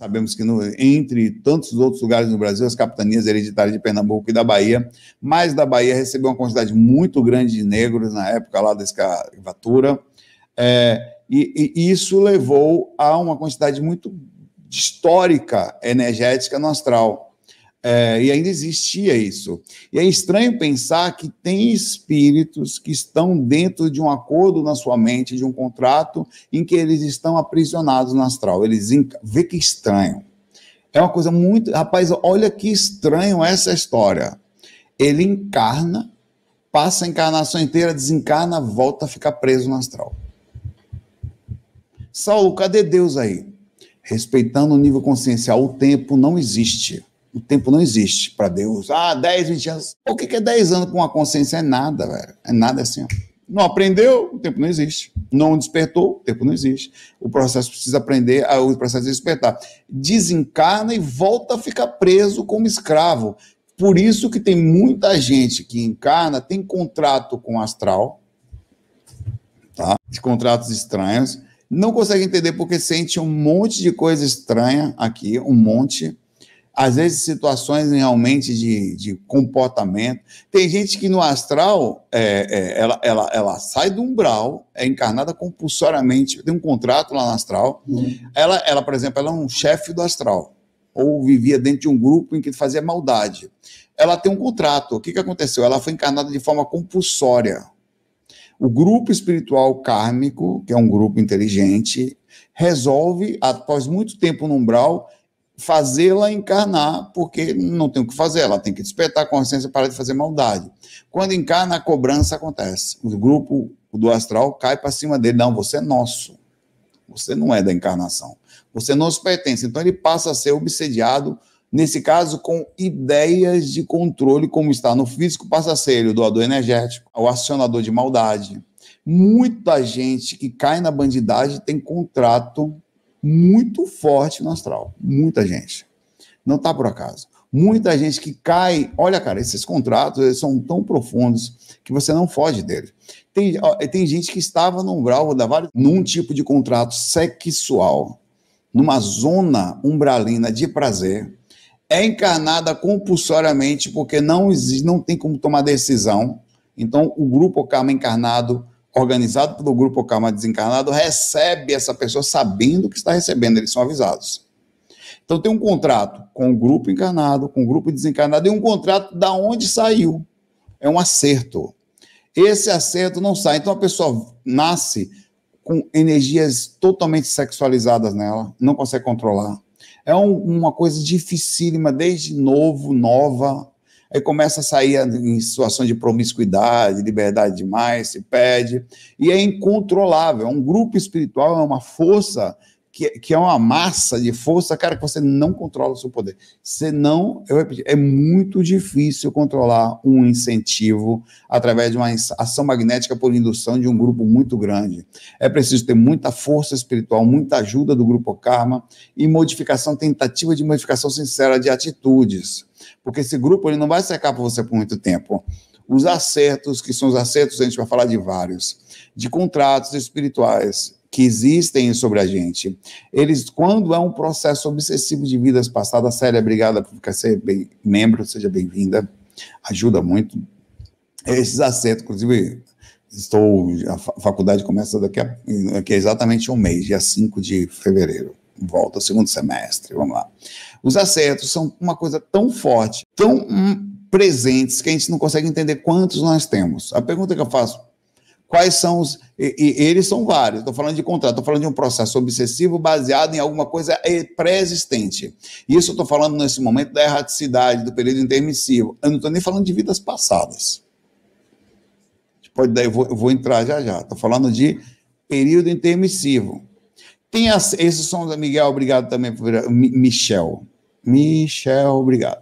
Sabemos que, no, entre tantos outros lugares no Brasil, as capitanias hereditárias de Pernambuco e da Bahia, mas da Bahia recebeu uma quantidade muito grande de negros na época lá da escravatura, é, e, e, isso levou a uma quantidade muito histórica energética no astral. É, e ainda existia isso. E é estranho pensar que tem espíritos que estão dentro de um acordo na sua mente, de um contrato, em que eles estão aprisionados no astral. Eles vê que estranho. É uma coisa muito. Rapaz, olha que estranho essa história. Ele encarna, passa a encarnação inteira, desencarna, volta a ficar preso no astral. Saulo, cadê Deus aí? Respeitando o nível consciencial, o tempo não existe. O tempo não existe para Deus. Ah, 10, 20 anos. O que, é 10 anos com uma consciência? É nada, velho. É nada assim. Ó. Não aprendeu, o tempo não existe. Não despertou, o tempo não existe. O processo precisa aprender, o processo de despertar. Desencarna e volta a ficar preso como escravo. Por isso que tem muita gente que encarna, tem contrato com o astral, tá? de contratos estranhos, não consegue entender porque sente um monte de coisa estranha aqui, um monte, às vezes situações realmente de, de comportamento. Tem gente que no astral, é, é, ela, ela, ela sai do umbral, é encarnada compulsoriamente, tem um contrato lá no astral. Uhum. Ela, ela, por exemplo, ela é um chefe do astral, ou vivia dentro de um grupo em que fazia maldade. Ela tem um contrato. O que, que aconteceu? Ela foi encarnada de forma compulsória. O grupo espiritual kármico, que é um grupo inteligente, resolve, após muito tempo no umbral, fazê-la encarnar, porque não tem o que fazer, ela tem que despertar a consciência para de fazer maldade. Quando encarna, a cobrança acontece. O grupo do astral cai para cima dele, não, você é nosso. Você não é da encarnação. Você não se pertence. Então ele passa a ser obsediado, nesse caso, com ideias de controle, como está no físico, passa a ser ele o doador energético, o acionador de maldade. Muita gente que cai na bandidagem tem contrato muito forte no astral. Muita gente. Não está por acaso. Muita gente que cai. Olha, cara, esses contratos eles são tão profundos que você não foge dele. Tem, ó, tem gente que estava no umbral da vale, num tipo de contrato sexual, numa zona umbralina de prazer, é encarnada compulsoriamente porque não existe, não tem como tomar decisão. Então, o grupo karma encarnado organizado pelo grupo karma Desencarnado, recebe essa pessoa sabendo que está recebendo, eles são avisados. Então tem um contrato com o grupo encarnado, com o grupo desencarnado, e um contrato da onde saiu. É um acerto. Esse acerto não sai. Então a pessoa nasce com energias totalmente sexualizadas nela, não consegue controlar. É um, uma coisa dificílima, desde novo, nova, aí começa a sair em situação de promiscuidade, liberdade demais, se perde, e é incontrolável. É um grupo espiritual é uma força que, que é uma massa de força, cara, que você não controla o seu poder. Senão, eu repito, é muito difícil controlar um incentivo através de uma ação magnética por indução de um grupo muito grande. É preciso ter muita força espiritual, muita ajuda do grupo karma e modificação, tentativa de modificação sincera de atitudes. Porque esse grupo ele não vai secar para você por muito tempo os acertos, que são os acertos, a gente vai falar de vários, de contratos espirituais, que existem sobre a gente. Eles, quando é um processo obsessivo de vidas passadas, séria, obrigada por ficar ser bem, membro, seja bem-vinda, ajuda muito. Esses acertos, inclusive, estou, a faculdade começa daqui a, daqui a exatamente um mês, dia 5 de fevereiro volta ao segundo semestre, vamos lá. Os acertos são uma coisa tão forte, tão hum, presentes, que a gente não consegue entender quantos nós temos. A pergunta que eu faço Quais são os. E, e eles são vários. Estou falando de contrato, estou falando de um processo obsessivo baseado em alguma coisa pré-existente. Isso eu estou falando nesse momento da erraticidade, do período intermissivo. Eu não estou nem falando de vidas passadas. Pode daí eu vou, eu vou entrar já já. Estou falando de período intermissivo. Tem as, esses sons da Miguel, obrigado também, por, Michel. Michel, obrigado.